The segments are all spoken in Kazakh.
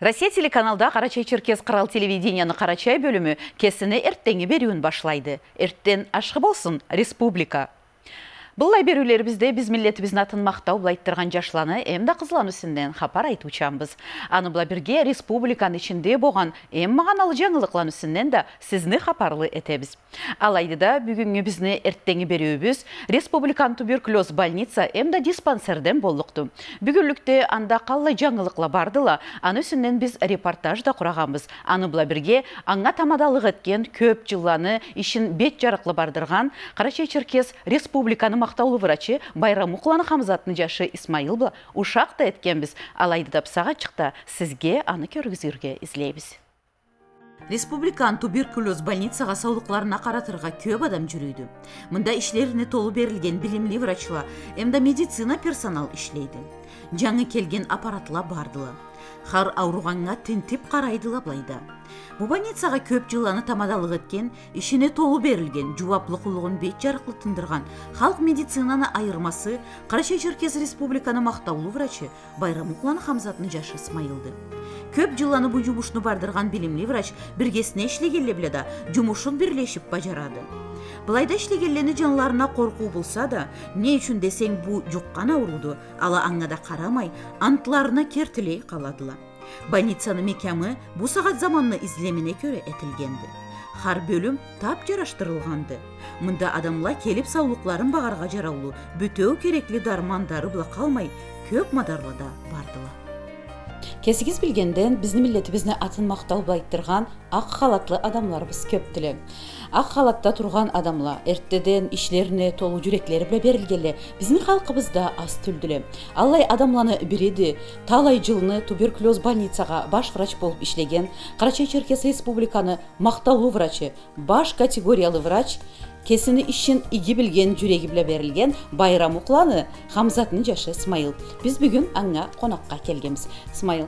Россия телеканалда Қарачай Черкес қырал телевиденияны Қарачай бөлімі кесіні әрттені беруін башлайды. Әрттен ашқы болсын республика әберулер бізде біз милletибиздин атын мақтау бұлайттырған жашыланы әмді қызылан үсінден хапар ұчамбыз. аны бірге бирге республиканын ичинде әм эм алы жаңылықлан үсінден да сизни хапарлы этебиз алайды да бүгүнгү бизни эрттеңи берүүбүз республиканын туберкулез больница эмда диспансерден болдукту бүгүнлүктө анда қалай жаңылықла бардыла аны үсінден біз репортаж да кураганбыз аны була бірге аңа тамадалык эткен көп жылланы ишин бет жарықлы бардырған Қарашай Черкес республиканы мақтаулы врачы байрамукуланы хамзаттын жашы исмаил була ушак да эткенбиз алайда пысаға чықта, сізге аны көргүзүүгө изилейбиз республиканын туберкулез больницаға саулықларына қаратырға көп адам жүрейді. мында ішлеріне толы берілген білімлі врачыла, әмді медицина персонал ішлейді. жаңы келген аппаратла бардылы хар ауруганга тинтип қарайды лаблайды бу көп жыланы тамадалык эткен ишине толу берилген жубап бет жарыклы тындырган халк медицинаны айырмасы кара черкес Республиканы мақтаулы врачы байрамуклан хамзатны жашы смайылды көп жыланы бул жумушну бардырган билимли врач биргесине иштегенле да жумушун бирлешип бажарады былайда иштегенлерни жанларына қорқу болса да не үчүн десең бұ жуккан ауруды, ала аңнада қарамай карамай антыларына кертилей каладылар больницанын бұ сағат заманны изилемине көрі әтілгенді. Хар бөлүм тап жараштырылғанды. мында адамла келип саулықларын бағарға жараулы бүтеу керекли дармандары бұла калмай көп мадарлада бардыла. Кесігіз кесигиз билгенден биздин милletибиздин атын мақтау айттырган ақ халатлы адамларыбыз біз көптілі ақ халатта тұрған адамла эртеден ішлеріне толу жүрөктөр біле берілгелі біздің халкыбызда аз түлділі. Аллай адамланы бириди талай жылны туберкулез больницаға баш врач болып ішлеген, қарачай черкес республиканы мақталу врачы баш категориялы врач кесіні ішін иги білген жүрегі біле берілген байрам укланы хамзаттын жашы смайыл Біз бүгін аңа қонаққа келгенбиз смайыл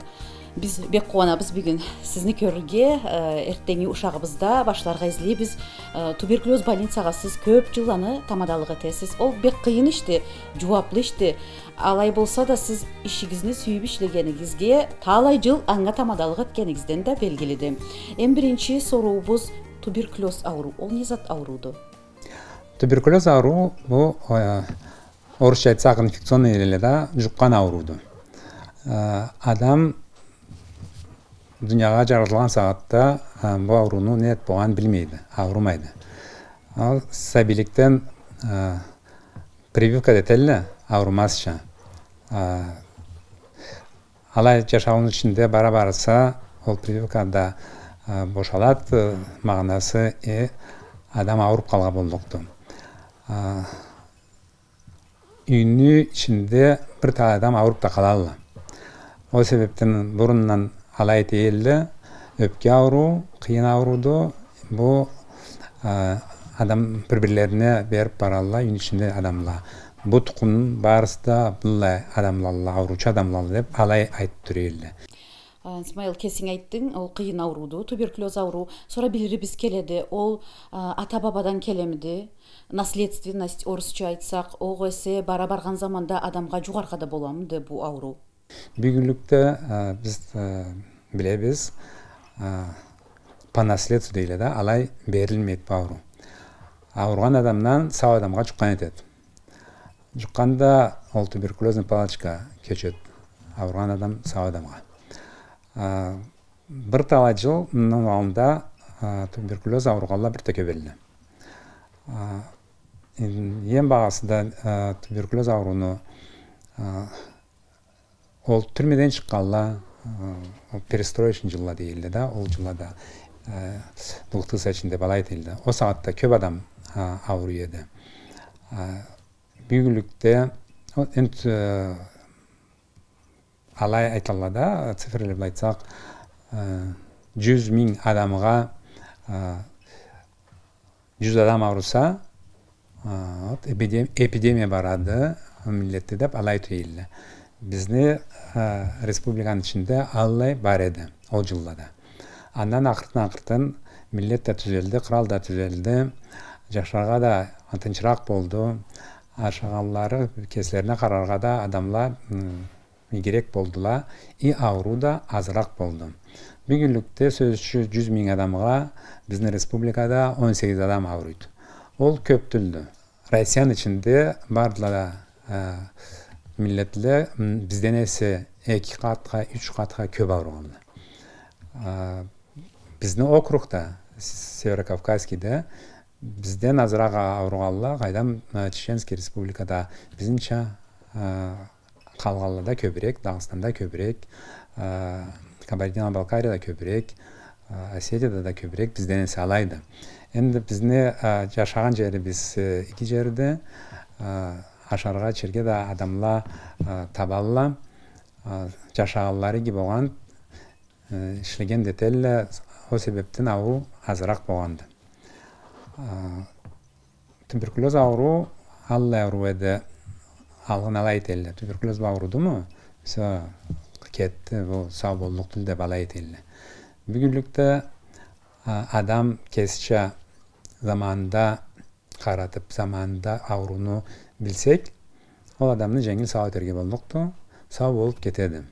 біз бек қуанабыз бүгін сізні көруге ертеңгі ә, ұшағыбызда башыларға біз ә, туберкулез больницаға сіз көп жыланы аны тәсіз. ол бек қиын ишти жуаплы алай болса да сіз ішігізіні сүйіп иштегениңизге талай жыл аңға тамадалык эткениңизден да белгилиди ең биринчи сурообуз туберкулез ауру ол не зат ауруды туберкулез ауру бул орусча айтсак инфекционный эле да ә, адам дүнияға жаратылған сағатта э, бұл ауруның не болғанын білмейді ауырмайды ал сәбиліктен э, прививка детелі ауырмасша э, алай жашауының ішінде бара барса ол прививкада бошалат бошалады мағынасы е, адам ауырып қалған болдықты ә, ішінде бір адам ауырып та қалады ол себептен бұрыннан алайт Өпке өпке қиын қиын ауруды. Бұл адам бір-бірлеріне беріп баралла үйін ішінде адамла Бұл тұқын, баарысы бұл булай адамлалла деп алай айтып елді. Смайл кесің айттың ол қиын ауруды туберкулез ауру білірі біз келеді ол ата бабадан келеміді. наследственность орысша айтсақ ол эсе бара барған заманда адамға жугаркада боламды бұл ауру. бүүнүтө биз билебиз по наследству дейли да алай берилбейт ару аоруган адамдан сау адамга жуккан кетет жукканда ол туберкулезный палочка көчөт аоруган адам сау адамга бир талай жыл мындан алдында туберкулез бир биртеке берилди эң баасыда туберкулез ооруну ол түрмеден шыққалы ол перестроечный жылла дейілді да ол жылада бұл тысячин деп елді ол сағатта көп адам ауру еді Бүйгілікті эми алай айталада да цифрлеп айтсақ, жүз адамға адамға, жүз адам ауырса эпидемия барады милетте деп алай елді бизде республиканың ішінде алай бар еді, ол жылдарда да андан акыртын акыртын милдет да түзелді, кырал да түзөлдү болды, да тынчыраак болду да адамлар керек болдыла, и ауру да болды. болды. сөз үші жүз миң адамға біздің республикада 18 адам адам ауруйт ол көптүлдү россиянын ичинде баардыгы милләтле бізден есі екі қатқа үш қатқа көп біздің округта северо кавказскийде бізден азырақ ауырғанлы қайдам чеченский республикада біздіңше қалғанлы көбірек дағыстанда көбірек кабардино балкарияда көбірек осетияда да көбірек бізден салайды. алайды енді біздің жашаған біз екі жерді ашарға жерге да адамла табалла жашагаллары ги болған э, иштеген детелле ол себептен ауру азыраак болғанды туберкулез ауру алла ауру еді алдын ала этелле туберкулез аурудуму все кетти сау болдукту деп ала этелле бүгүнлүктө адам кезче заманда қаратып заманда ауруны білсек, ол адамды жеңіл сау етерге болдукту сау болып кетеді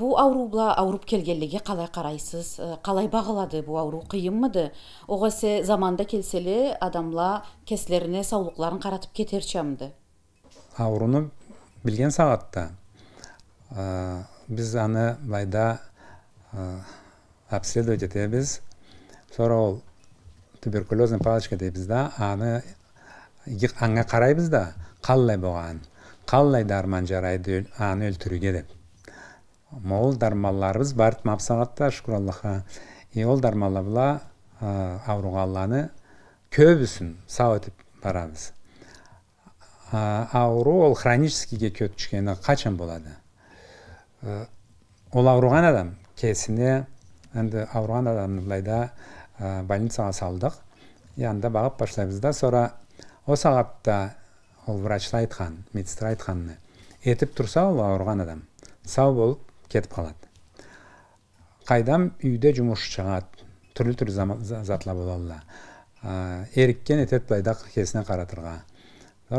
бул ауру ауырып ауруп қалай қарайсыз қалай калай багылады бул ауру кыйынмыды оға заманда келсе адамла кесилерине қаратып каратып кетерчамды Ауруны білген ә, біз аны ә, обследовать этебиз сонра ол туберкулезный палочка дейбиз да аны аңа карайбыз да қалай болған қалай дарман жарайды аны өлтіруге деп ол дармаларыбыз барып мапсағатта шүкір аллаха и ол дармалабыла ауруға алланы көбісін сау етіп барамыз ауру ол хроническийге көп түшкені қашан болады ол ауруған адам кесіне енді ауырған адамды былай да больницаға салдық и анда бағып башлайбыз да сора ол врачтар айтқан медсестра айтқанны етіп тұрса ол ауырған адам сау болып кетіп қалады қайдам үйде жұмыс шығады түрлі түрлі затлар бола еріккен етеді былайда кесіне қаратырға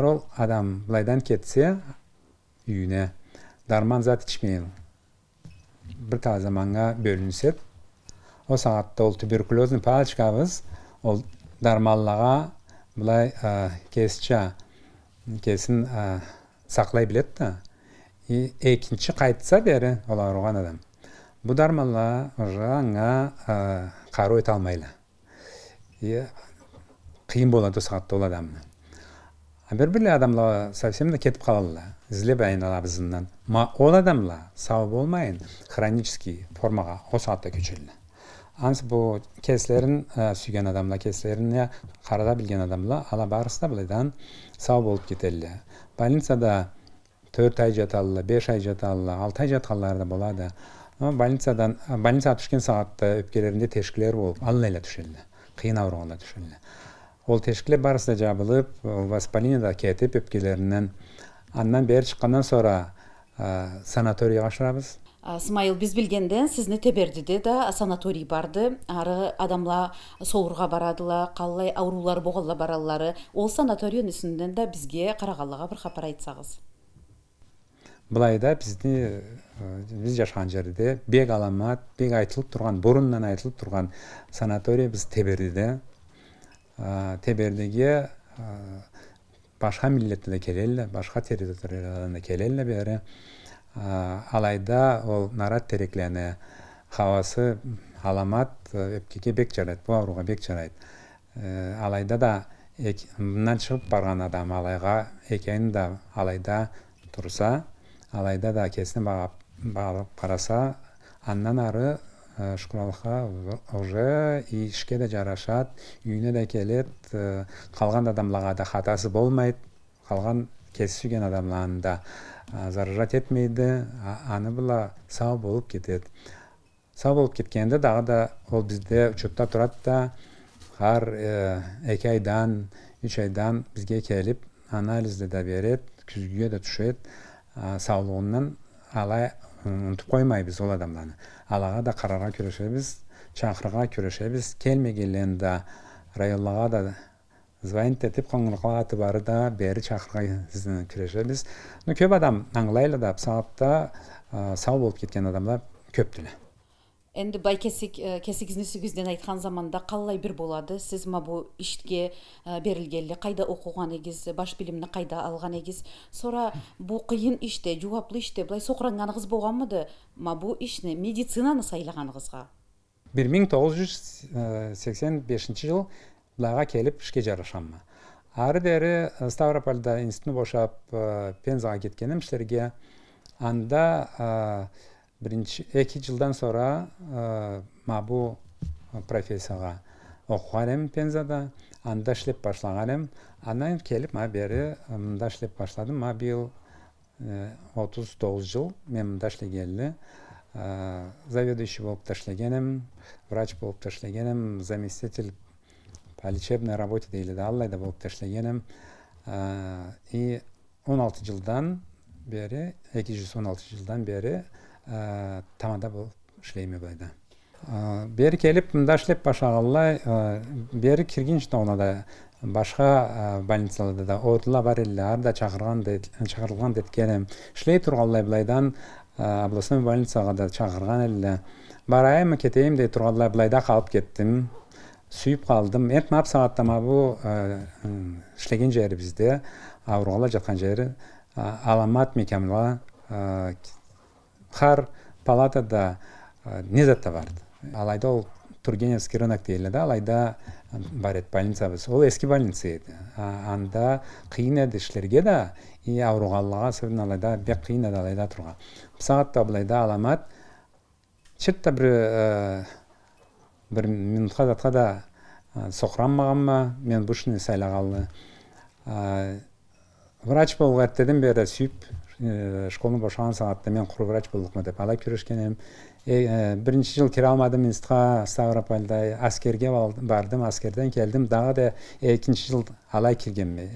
ол адам былайдан кетсе үйіне дарман зат ішпей бір тазаманға бөлінсе ол сағатта ол туберкулезный палочкабыз ол дармаллаға былай ә, кесин сақлай билет да и экинчи кайтса бери ол адам жаңа ә, қару ете алмайды и қиын болады болот ол адамны а бир бирле адамла совсем да кетип қалады ол адамла сау болмайын хронический формага о саатта көчөлүлө бұл бу ә, сүйген адамла кесилерине қарада білген адамла ала барысы да сау болып кетелі больницада төрт ай жаталы беш ай жаталы алты ай жатқандар да болады больницадан больницага түшкен саатта өпкелерінде тешкилер болып алла эле қиын кыйын ооруганга ол тешкилер баарысы да жабылып воспалениеда кетип өпкелеринен андан бери чыккандан соң санаторийге ашырабыз смайыл биз билгенден теберді де да санаторий барды ары адамла соурға барадыла қалай аурулар боғалла баралары ол санатория үсінден да бізге қарағалыға бір хабар айтсаңыз былай да бизди біз жашаган жерде бек аламат бек айтылып тұрған, бұрыннан айтылып тұрған санаторий біз тебердиде тебердиге башка милеттен де келелі башка территориядан да келелі алайда ал нарат тереклене хабасы аламат э, эпкеге бек жарайт бул оорууга бек жарайт э, алайда да мындан чыгып барган адам алайга экени да алайда турса алайда да акесине баып караса андан ары э, шүүралаха уже ишке да жарашат үйүнө да келет калган адамдарга да катасы болмойт калган кесишкен адамла анда зарарат етмейді, аны бұла сау болып кетеді. сау болып кеткенде дагы да ол бізде учетта турат да ар эки айдан үч айдан бизге келип анализди да берет күзгүгө да түшөт саулугунан алай унутуп коймайбыз ол адамдарды алага да карарга күрөшөбүз чакырга күрөшөбүз келмегенде да да қоңырау тетип коңгурга да бәрі чакырга сиздин кирешебиз ну көп адам аңлайлы да сау болып кеткен адамдар көп енді бай байкесик э, кесигиздин сүгүзден айтқан заманда қалай бір болады сіз ма бул ішке э, берілгелі қайда оқыған эгиз баш білімді қайда алған негіз сора бұл қиын іште жауаплы іште былай ма да ма бұл ишни медицинаны сайлағаныңызға бір мың тоғыз жүз э, сексен бесінші жыл бұларға келіп ішке жарашаммы ары бері ставропольда институтын бошап пензаға кеткенім іштерге анда бірінші екі жылдан сора мабу профессияға оқыған пензада анда ішлеп башлаған едім анан келіп ма бері мында ішлеп башладым ма биыл отуз тогуз жыл мен мында иштегенли заведующий болып та врач болып та иштегеним заместитель по лечебной работе дейді алайда болып ташлегенім и 16 жылдан бері 216 жылдан бері тамада болып ішлейме байда ә, бері келіп мында шлеп башағаллай ә, бері кірген да башқа больницаларда да ордула бар эле да чакырылган деткеним ишлей тургаллай былайдан областной больницага да чакырган эле барайынмы кетейин дей былай да калып кеттим сүйіп қалдым мен мап сааттама бу иштеген жері бізде ауруала жатқан жері аламат мекамла қар палатада не затта барды алайда ол тургеневский рынок да алайда бар еді больницабыз ол эски больница еді анда қиын еді иштерге да и ауруганларга особенно алайда бек қиын еді алайда сағатта аламат бир бір минутқа датқа да соқыранмаған ба мен бушны сайлағалы врач болуға әттеден бері сүйіп э, школны бошаған сағатта мен құр врач болдықмы деп алай күрешкен едім э, э, бірінші жыл кіре алмадым институтқа ставропольда әскерге бардым әскерден келдім дағы да екінші жыл алай кіргенме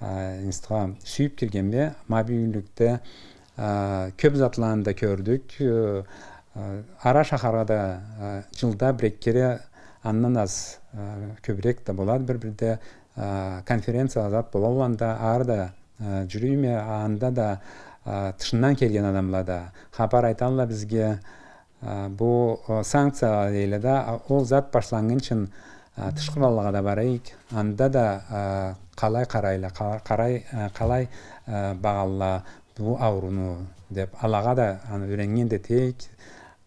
ә, институтқа сүйіп кіргенме мобильдікті ә, көп затларында көрдік Э, ара шаһарға да э, жылда биреккере аннан аз э, көбірек болады бір-бірде. ә, конференция азат ары да ә, жүрей ме анда да тышыннан келген адамлар да хабар ә, бұл ә, санкция дейлі да ол зат ә, үшін балаға да барайық. анда да қалай қарайла қалай ә, бағалла бұл ауруны деп алаға да үйренген де тек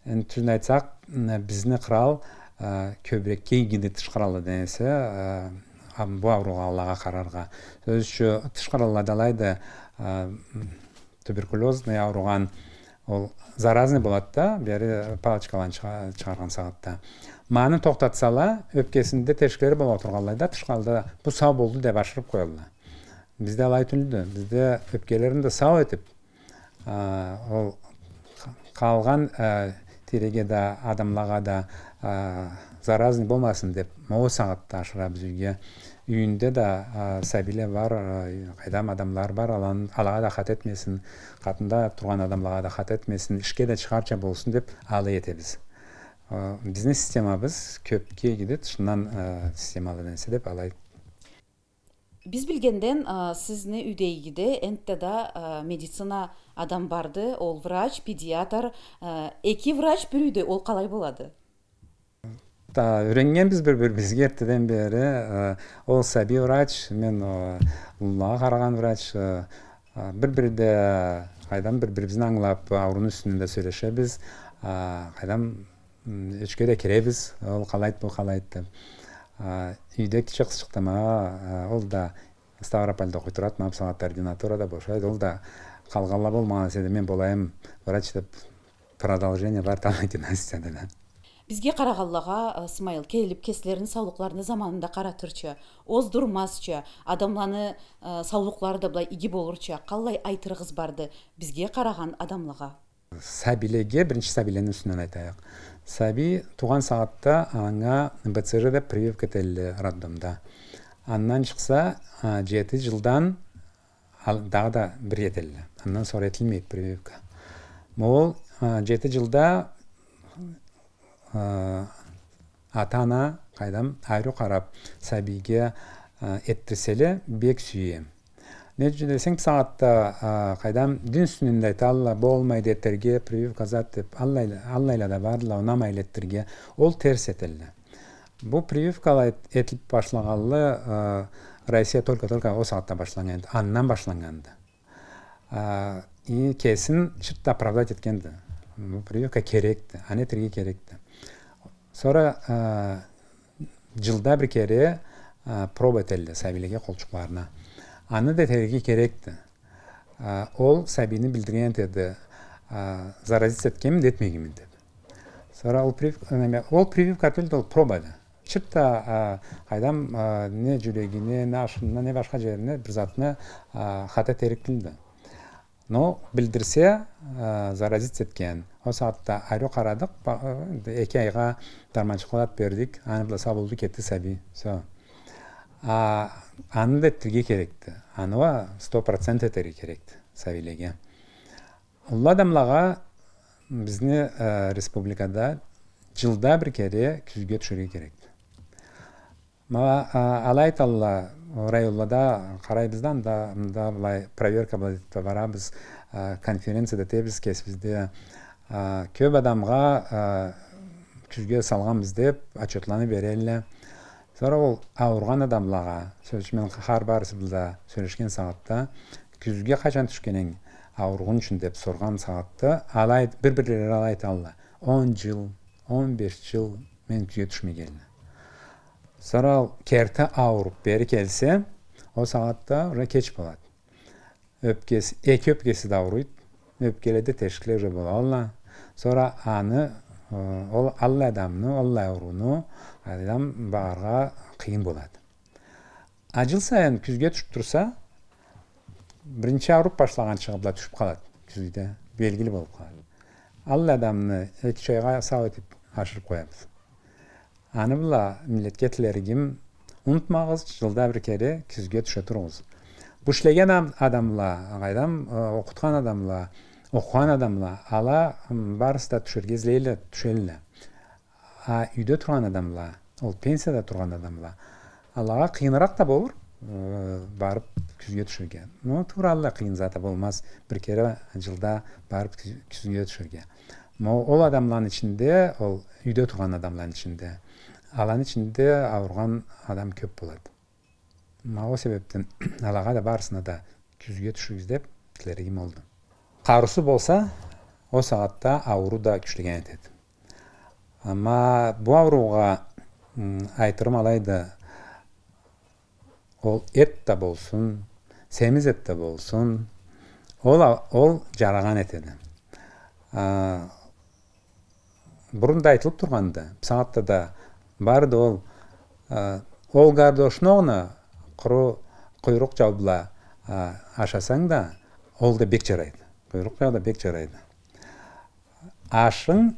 енді тілін айтсақ біздің қырал ә, көбірек кейгінде тышқаралы денесі ә, қарарға сөз үші тышқаралы адалайды туберкулезный ауруған ол заразный болады да бәрі палочкаларын шығарған сағатта маны тоқтатсала өпкесінде тешкілер бола тыш тышқалды бұл сау болды деп ашырып қойылды бізде алай түлді бізде өпкелерінде сау етіп ол қалған тереге да адамларға да заразный болмасын деп могу саңатта ашырабыз үйге үйінде да сабиле бар қайдам адамлар бар аллаға да хат етмесін қатында тұрған адамларға да хат етмесін ішке де шығарша болсын деп аалы етебіз. биздин системабыз кетеді шыннан ә, системалы нәрсе деп алай Біз биз билгенден сизне үйдегиде да медицина адам барды ол врач педиатр эки врач бір үйде ол қалай болады біз бір-бір бирибизге эртеден бері ол саби врач мен улунага қараған врач бір-бір бириде кайдан бир бирибизди аңлап сөйлеше біз, сүйлөшөбүз кайдан де киребиз ол қалайды бул қалайды деп үйдө кичи кыз чыкты мага ол да ставропольда окуй турат мага салат ординатурада бошойт ол да калгала болмаған мен болайын врач деп продолжение бар тамайтын Бізге да бизге карагаллага смайыл келип кесилердин саулукларына заманында каратырчы оздурмасчы адамланы саулуклары былай иги болурча калай айтырыгыз барды бизге караган адамлыга сәбилеге бірінші сәбиленің үстінен айтайық сәби туған сағатта аңа да прививка тәлі роддомда аннан шықса жеті жылдан дағы да бір етілді аннан соң етілмейді прививка ол жеті жылда ата ана қайдам әрі қарап сәбиге еттірселе бек сүйем Нәтижеде сен сағатта қайдам дин айта алла болмайды еттерге прививка казат деп аллайла да барла ол терс етілді бұл прививкалар етіліп башлагалы россия только только о сағатта еді аннан башланганды и кесін шырт оправдать еткенді бұл прививка керекті ане керек керекті Сора жылда бір кере проба етілді сәбилерге аны дәтереге керекті ол сәбини білдірген деді заразиться еткенмін детмегенмін деді sonra ол ол прививка только та қайдам не жүрегіне не ашына не басқа жеріне бір затына хата теріктілді но білдірсе заразиться еткен о саатта әрі қарадық екі айға дарманчықлап бердік аныбда сабылды кетті сәби все а аны да керекті Аны сто процент керек керекті савилеге ол республикада жылда бир кере күзгө керекті. керек мага алай талла қарай бізден да мында былай проверка барабыз конференцияда тебиз көп адамға күзге салганбыз деп отчетланып берели Sonra ол ауырған адамлаға, сөзімен барысы барысыбылда сөйлескен сағатта күзге қашан түшкенің ауырғын үшін деп сұрған сағатты алай бір бірлері айта алды. 10 жыл, 15 жыл мен күзге түшмегелі. Sonra ол керті ауырып бері келсе, о сағатта уже кеш болады. Өпкесі, екі өпкесі де ауырыйды. Өпкеледі тешкілер же бола алла. аны, ол алла адамны, алла ауруны, адам барға қиын болады а жыл сайын күзге түсіп тұрса бірінші ауырып башлаган чыгымда түшүп калат күздүдө белгилүү болуп калат ал адамны эки үч айга сап ашырып коебуз аны була милетке унутмагыз жылда бир кере күзгө түшө туруңуз бушлеген адамла кайдам окуткан адамла окуган адамла ала барыста да түшөргө а үйдө турган адамла ол пенсияда тұрған адамға аллаға қиынырақ та болар ә, э, барып күзге түсуге но тура алла қиын заты болмас бір кері жылда барып күзге түсуге ол адамлардың ішінде ол үйде тұрған адамлардың ішінде алланың ішінде ауырған адам көп болады мына себептен аллаға да барысына да күзге түсіңіз деп тілегім болды қарусы болса о сағатта ауру да күшігенетеді ама бұл ауруға айтырым алайда ол эт да болсун семиз эт да болсун ол жараган эт эле мурун да айтылып турган да саатта сааттада баарды ол ол олгад куру куйрук жабыла ашасаң да ол да бек жарайт куйрук жагы да бек жарайт ашың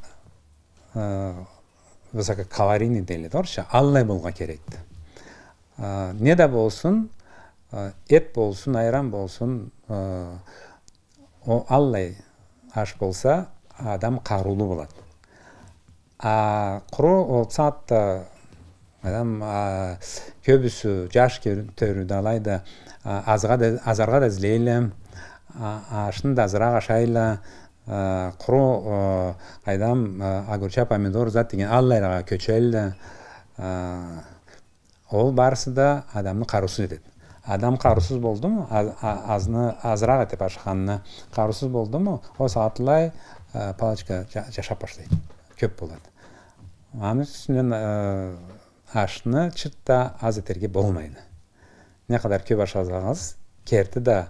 мысалы калорийный да орысша аллай болға керекті ә, не да болсын ет болсын айран болсын аллай аш болса адам қарулы болады а құры ол сатта адам көбісі жаш төрүдү алайды азға да азарға да ашын да азырақ ашайлы құры, э, қайдам, э, огурча э, помидор зат деген аллайраға көчелді ол барысы да адамны қарусыз етеді адам қарусыз болдымы азны азырақ етіп ашқанына қарусыз ма ол сатылай палочка жашап баштайды көп болады аны үстінен ашны чытта аз етерге болмайды не қадар көп ашсаңыз керті да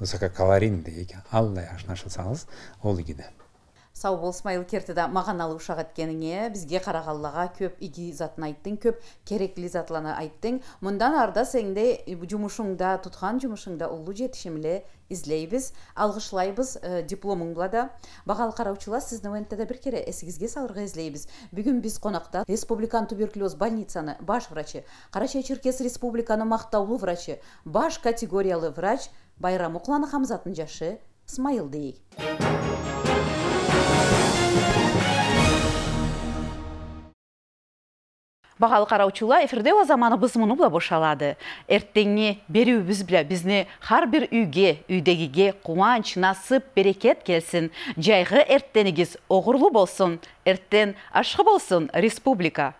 высококалорийный екен алдай ол игиде сау бол смайыл кертеда маған алып ұшақ әткеніңе бізге қарағаллаға көп иги затын айттың көп керекли затланы айттың мұндан арда сеңде жұмышыңда тұтқан жұмышыңда ұлы жетішімле излейбіз алғышлайбыз ә, э, дипломыңла да бағалы қараушылар сізді да бір кере есігізге салырға излейбіз бүгін біз қонақта республикан туберкулез больницаны баш врачы қарачай черкес республиканы мақтаулы врачы баш категориялы врач байрам Оқланы хамзаттын жашы дей. Бағалы қараучула эфирде о заманы біз мұны бұла бошалады. Әрттеңе беру біз біля бізіне қар бір үйге, үйдегіге қуанч, насып, берекет келсін. Жайғы әрттенігіз оғырлы болсын, әрттен ашқы болсын республика.